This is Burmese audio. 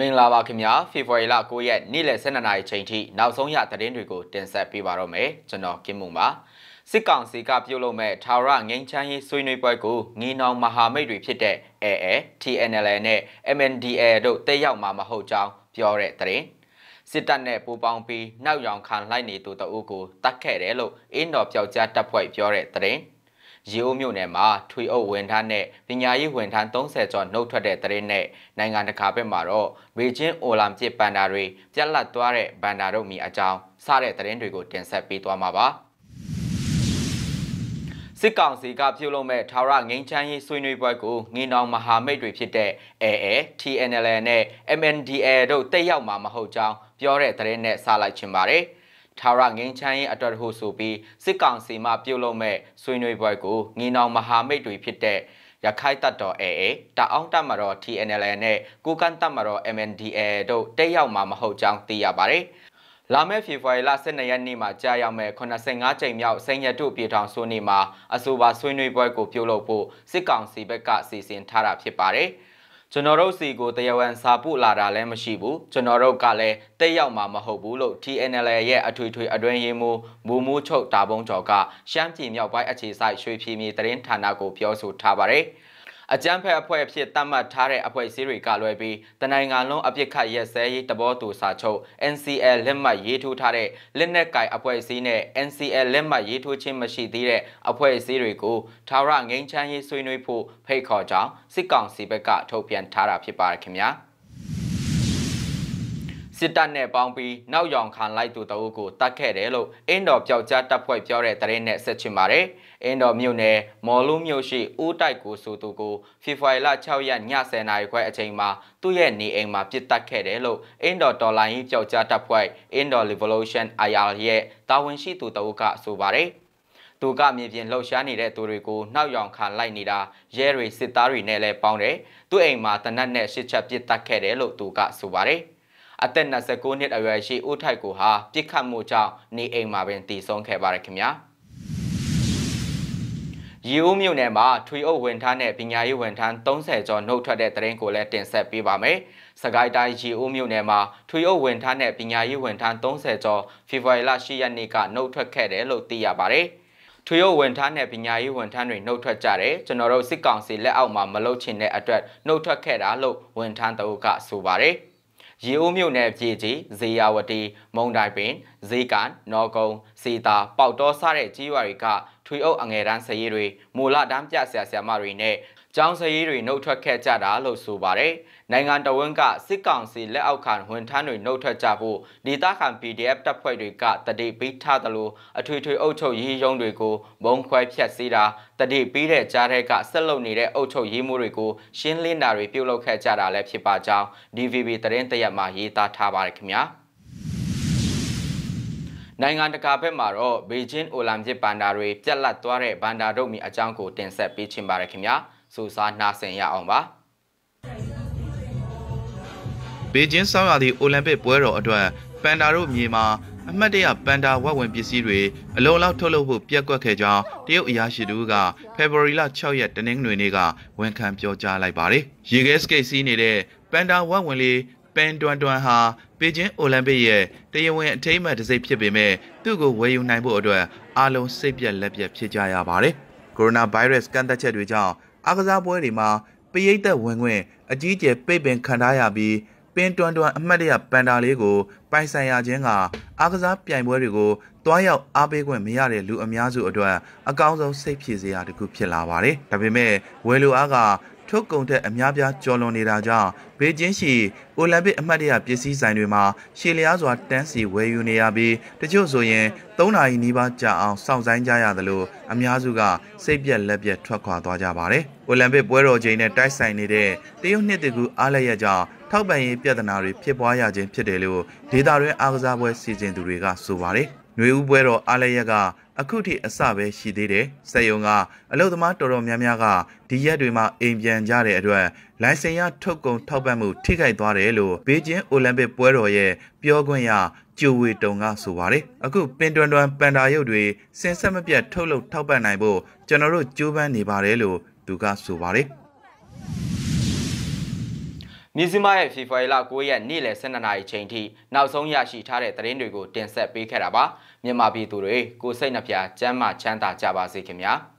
မင်္ဂလာပါခင်ဗျာဖေဖော်ဝါရီလ9ရက်နေ့လယ်12နာရီချိန်ထိနောက်ဆုံးရသတင်းတွေကိုတင်ဆက်ပေးပါတော့မယ်ကျွန်တော်ကင်းမုံပါစစ်ကောင်စီကပြုတ်လုပ်မဲ့ထာဝရငိမ်းချမ်းရေးဆွေးနွေးပွဲကိုငင်းအောင်မဟာမိတ်တွေဖြစ်တဲ့ AA, TNL နဲ့ MNDA တို့တက်ရောက်မှာမဟုတ်ကြောင်းပြောတဲ့သတင်းစစ်တပ်နဲ့ပူးပေါင်းပြီးနောက်ရောင်ခံလိုက်နေသူတအုပ်ကိုတတ်ခဲ့တယ်လို့အင်းတော်ပြောက်ကြားတပ်ဖွဲ့ပြောတဲ့သတင်းရေအိုးမြို့နယ်မှာထွေအုပ်ဝန်ထမ်းနဲ့ပညာရေးဝန်ထမ်း30ကျော်နှုတ်ထွက်တဲ့သတင်းနဲ့နိုင်ငံတကာဘက်မှာတော့ဘေကျင်းအိုလံပစ်ဘန်ဒါတွေပြက်လက်သွားတဲ့ဘန်ဒါတို့မိအကြောင်းစတဲ့သတင်းတွေကိုတင်ဆက်ပေးသွားမှာပါစစ်ကောင်စီကပြုလုပ်မဲ့ထာဝရငိမ့်ချမ်းရေးဆွေးနွေးပွဲကိုငင်းအောင်မဟာမိတ်တွေဖြစ်တဲ့ AA, TNL နဲ့ MNDA တို့တက်ရောက်မှာမဟုတ်ကြောင်းပြောတဲ့သတင်းနဲ့စလိုက်ချင်ပါတယ်။ထာဝရငင်းချမ်းရေးအတွက်တဟုဆိုပြီးစစ်ကောင်စီမှပြုတ်လုပ်မဲ့ဆွေးနွေးပွဲကိုငင်းအောင်မဟာမိတ်တွေဖြစ်တဲ့ရခိုင်တပ်တော်အေအေတအောင်တပ်မတော် TNL နဲ့ကိုကန်းတပ်မတော် MNDA တို့တက်ရောက်မှာမဟုတ်ကြောင်းသိရပါတယ်။လာမယ့်ဖေဖော်ဝါရီလ12ရက်နေ့မှာကြာရောက်မဲ့85ကြိမ်မြောက်စိန်ရတုပြည်ထောင်စုနေ့မှာအဆိုပါဆွေးနွေးပွဲကိုပြုလုပ်ဖို့စစ်ကောင်စီဘက်ကစီစဉ်ထားတာဖြစ်ပါတယ်။ကျွန်တော်တို့စီကိုတရားဝင်စာပို့လာတာလည်းမရှိဘူးကျွန်တော်တို့ကလည်းတက်ရောက်မှာမဟုတ်ဘူးလို့ TNL ရဲ့အထွေထွေအတွင်းရေးမှူးမူမူချုပ်တာပုံကျော်ကရှမ်းပြည်မြောက်ပိုင်းအခြေစိုက်ရွှေပြည်မြေသတင်းဌာနကိုပြောဆိုထားပါတယ်။အကြမ်းဖက်အဖွဲ့အဖြစ်သတ်မှတ်ထားတဲ့အဖွဲ့အစည်းတွေကလွဲပြီးတနိုင်ငံလုံးအပြစ်ခတ်ရက်စဲရေးတဘောတူစာချုပ် NCL လက်မှတ်ရေးထိုးထားတဲ့လက်နက်ကိုင်အဖွဲ့အစည်းနဲ့ NCL လက်မှတ်ရေးထိုးခြင်းမရှိသေးတဲ့အဖွဲ့အစည်းတွေကိုထာဝရငြိမ်းချမ်းရေးဆွေးနွေးဖို့ဖိတ်ခေါ်ကြောင်းစစ်ကောင်စီဘက်ကထုတ်ပြန်ထားတာဖြစ်ပါတယ်ခင်ဗျာ။စစ်တပ်နဲ့ပေါင်းပြီးနောက်ရောင်ခံလိုက်သူတအုပ်ကိုတတ်ခဲ့တယ်လို့အင်းတော်ပျောက်ကြားတပ်ဖွဲ့ပြောတဲ့သတင်းနဲ့ဆက်ချင်ပါတယ်။အင်းတော်မြို့နယ်မော်လူမြို့ရှိဦးတိုက်ကိုဆိုသူကိုဖေဖော်ဝါရီလ6ရက်ည10:00နာရီခွဲအချိန်မှာသူ့ရဲ့နေအိမ်မှာပစ်တက်ခဲ့တယ်လို့အင်းတော်တော်လိုင်းပျောက်ကြားတပ်ဖွဲ့အင်းတော် Revolution IR ရဲ့တာဝန်ရှိသူတအုပ်ကဆိုပါတယ်။သူကမြေပြင်လှုပ်ရှားနေတဲ့သူတွေကိုနှောက်ယောင်ခါလိုက်နေတာရဲတွေစစ်သားတွေနဲ့လည်းပေါင်းတယ်။သူ့အိမ်မှာတနတ်နဲ့ရှစ်ချက်ပစ်တတ်ခဲ့တယ်လို့သူကဆိုပါတယ်။အသက်29နှစ်အရွယ်ရှိဦးထိုက်ကိုဟာပြစ်ခတ်မှုကြောင့်နေအိမ်မှာပင်တည်ဆုံးခဲ့ပါတယ်ခင်ဗျာရေဦးမြို့နယ်မှာထွေအုပ်ဝန်ထမ်းနဲ့ပညာရေးဝန်ထမ်း30ကျော်နှုတ်ထွက်တဲ့တရင်ကိုလည်းတင်ဆက်ပေးပါမယ်။စကိုင်းတိုင်းရေဦးမြို့နယ်မှာထွေအုပ်ဝန်ထမ်းနဲ့ပညာရေးဝန်ထမ်း30ကျော်ဖေဖော်ဝါရီလ10ရက်နေ့ကနှုတ်ထွက်ခဲ့တယ်လို့သိရပါတယ်။ထွေအုပ်ဝန်ထမ်းနဲ့ပညာရေးဝန်ထမ်းတွေနှုတ်ထွက်ကြတယ်ကျွန်တော်တို့စစ်ကောင်စီလက်အောက်မှာမလုပ်ချင်တဲ့အတွက်နှုတ်ထွက်ခဲ့တာလို့ဝန်ထမ်းတအုပ်ကဆိုပါတယ်။ရေအိုးမြို့နယ်ပြေကြီးဇေယဝတီမုံတိုင်ပင်ဈေးကန်နော်ကုံစေတာပေါက်တော်စတဲ့ကြေးရွာတွေကထွေအုပ်အငယ်တန်းဆရေးတွေမူလတန်းပြဆရာဆရာမတွေနဲ့ကြောင်းစရေးတွေနှုတ်ထွက်ခဲ့ကြတာလို့ဆိုပါတယ်။နိုင်ငံတော်ဝန်ကစစ်ကောင်စီလက်အောက်ခံဝန်ထမ်းတွေနှုတ်ထွက်ကြဖို့ဒေသခံ PDF တပ်ဖွဲ့တွေကတတိပိထားတယ်လို့အထွေထွေအုပ်ချုပ်ရေးရုံးတွေကိုဘုံခွဲဖြတ်စည်းတာတတိပိတဲ့ကြားထဲကဆက်လုပ်နေတဲ့အုပ်ချုပ်ရေးမှုတွေကိုရှင်းလင်းတာတွေပြုလုပ်ခဲ့ကြတာလည်းဖြစ်ပါကြောင်း DVB သတင်းတရက်မှာရေးသားထားပါတယ်ခင်ဗျာ။နိုင်ငံတကာဘက်မှာတော့ဘေကျင်းအိုလံပစ်ဘန်ဒါတွေပြက်လက်သွားတဲ့ဘန်ဒါတို့မိအကြောင်းကိုတင်ဆက်ပေးချင်ပါတယ်ခင်ဗျာ။စူစားနှာစင်ရအောင်ပါဘေကျင်းဆောင်းရာသီအိုလံပစ်ပွဲတော်အတွက်ပန်တာတို့မြေမှာအမှတ်တရပန်တာဝက်ဝင်ပစ္စည်းတွေအလုံးလောက်ထုတ်လုပ်ဖို့ပြက်ကွက်ခဲ့ကြောင်းတရုတ်အရာရှိတူကဖေဖော်ဝါရီလ6ရက်တနင်္ဂနွေနေ့ကဝန်ခံပြောကြားလိုက်ပါတယ်။ရေကဲစကိတ်စီးနေတဲ့ပန်တာဝက်ဝင်လေးပန်တွန်တွန်ဟာပေကျင်းအိုလံပစ်ရဲ့တရားဝင်အထိမ်းအမှတ်တစ်စိတ်ဖြစ်ပေမဲ့သူ့ကိုဝယ်ယူနိုင်ဖို့အတွက်အားလုံးစိတ်ပြက်လက်ပြက်ဖြစ်ကြရပါတယ်။ကိုရိုနာဗိုင်းရပ်စ်ကန့်သတ်ချက်တွေကြောင့်အားကစားပွဲတွေမှာပရိသတ်ဝင်ခွင့်အကြီးအကျယ်ပိတ်ပင်ခံထားရပြီးပင်တွန်တွန်အမှတ်တရပန်တာလေးကိုပိုင်ဆိုင်ရခြင်းကအားကစားပြိုင်ပွဲတွေကိုတွားရောက်အားပေးခွင့်မရတဲ့လူအများစုအတွက်အကောင်းဆုံးစိတ်ဖြည့်စရာတစ်ခုဖြစ်လာပါတယ်။ဒါပေမဲ့ဝဲလိုအားကထုတ်ကုန်တဲ့အများပြားကျော်လွန်နေတာကြောင့်ဘေကျင်းရှိအိုလံပစ်အမှတ်တရပစ္စည်းဆိုင်တွေမှာရှည်လျားစွာတန်းစီဝယ်ယူနေရပြီးတချို့ဆိုရင်၃နာရီနီးပါးကြာအောင်စောင့်ဆိုင်းကြရသလိုအများစုကစိတ်ပြက်လက်ပြက်ထွက်ခွာသွားကြပါတယ်။အိုလံပစ်ပွဲတော်ချိန်နဲ့တိုက်ဆိုင်နေတဲ့တရုတ်နှစ်တကူအားလျက်ကြောင့်ထောက်ပံ့ရေးပြဿနာတွေဖြစ်ပွားရခြင်းဖြစ်တယ်လို့ဒေတာတွင်အားကစားပွဲစီစဉ်သူတွေကဆိုပါတယ်။နှွေဦးပွဲတော်အားလျက်ကအခုထိအစပဲရှိသေးတယ်စက်ယုံကအလုပ်သမားတော်တော်များများကဒီရက်တွေမှာအိမ်ပြန်ကြတဲ့အတွက်လိုင်စင်ရထုတ်ကုန်ထောက်ပံ့မှုထိခိုက်သွားတယ်လို့ဘေကျင်းအိုလံပစ်ပွဲတော်ရဲ့ပြောခွင့်ရကျိုဝေတုံကဆိုပါတယ်အခုပင်တွန်တွန်ပန်တာရုပ်တွေစင်ဆက်မပြတ်ထုတ်လုပ်ထောက်ပံ့နိုင်ဖို့ကျွန်တော်တို့ကြိုးပမ်းနေပါတယ်လို့သူကဆိုပါတယ်မြစ်စမရဲ့ဖေဖော်ဝါရီလ9ရက်နေ့လယ်12နာရီချိန်ထိနောက်ဆုံးရရှိထားတဲ့သတင်းတွေကိုတင်ဆက်ပေးခဲ့တာပါမြန်မာပြည်သူတွေကိုစိတ်နှပြကျမ်းမာချမ်းသာကြပါစေခင်ဗျာ။